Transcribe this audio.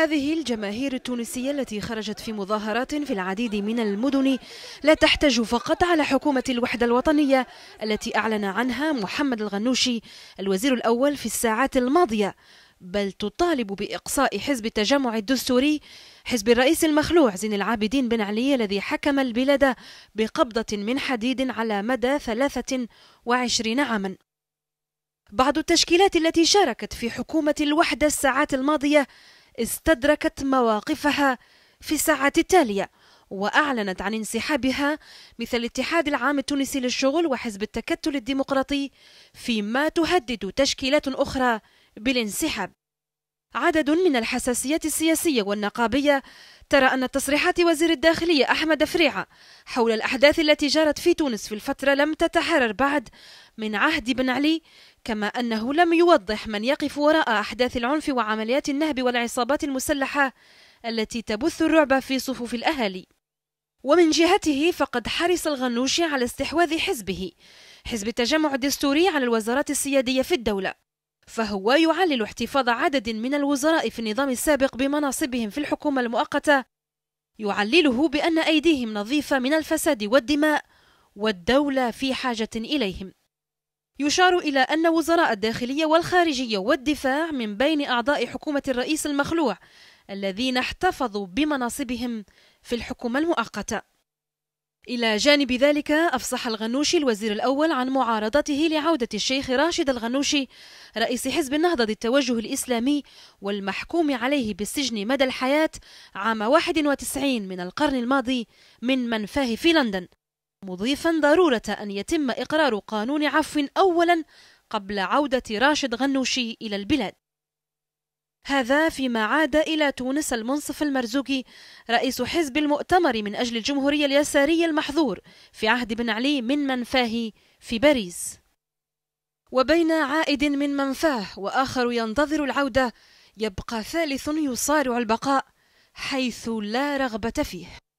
هذه الجماهير التونسية التي خرجت في مظاهرات في العديد من المدن لا تحتج فقط على حكومة الوحدة الوطنية التي أعلن عنها محمد الغنوشي الوزير الأول في الساعات الماضية بل تطالب بإقصاء حزب التجمع الدستوري حزب الرئيس المخلوع زين العابدين بن علي الذي حكم البلاد بقبضة من حديد على مدى 23 عاما بعض التشكيلات التي شاركت في حكومة الوحدة الساعات الماضية استدركت مواقفها في الساعة التالية وأعلنت عن انسحابها مثل الاتحاد العام التونسي للشغل وحزب التكتل الديمقراطي فيما تهدد تشكيلات أخرى بالانسحاب عدد من الحساسيات السياسية والنقابية ترى أن تصريحات وزير الداخلية أحمد فريعة حول الأحداث التي جرت في تونس في الفترة لم تتحرر بعد من عهد بن علي كما أنه لم يوضح من يقف وراء أحداث العنف وعمليات النهب والعصابات المسلحة التي تبث الرعب في صفوف الأهالي ومن جهته فقد حرص الغنوشي على استحواذ حزبه حزب التجمع الدستوري على الوزارات السيادية في الدولة فهو يعلل احتفاظ عدد من الوزراء في النظام السابق بمناصبهم في الحكومة المؤقتة يعلله بأن أيديهم نظيفة من الفساد والدماء والدولة في حاجة إليهم يشار إلى أن وزراء الداخلية والخارجية والدفاع من بين أعضاء حكومة الرئيس المخلوع الذين احتفظوا بمناصبهم في الحكومة المؤقتة إلى جانب ذلك أفصح الغنوشي الوزير الأول عن معارضته لعودة الشيخ راشد الغنوشي رئيس حزب النهضة للتوجه الإسلامي والمحكوم عليه بالسجن مدى الحياة عام 91 من القرن الماضي من منفاه في لندن مضيفا ضرورة أن يتم إقرار قانون عفو أولا قبل عودة راشد غنوشي إلى البلاد هذا فيما عاد إلى تونس المنصف المرزوقي رئيس حزب المؤتمر من أجل الجمهورية اليسارية المحظور في عهد بن علي من منفاه في باريس وبين عائد من منفاه وآخر ينتظر العودة يبقى ثالث يصارع البقاء حيث لا رغبة فيه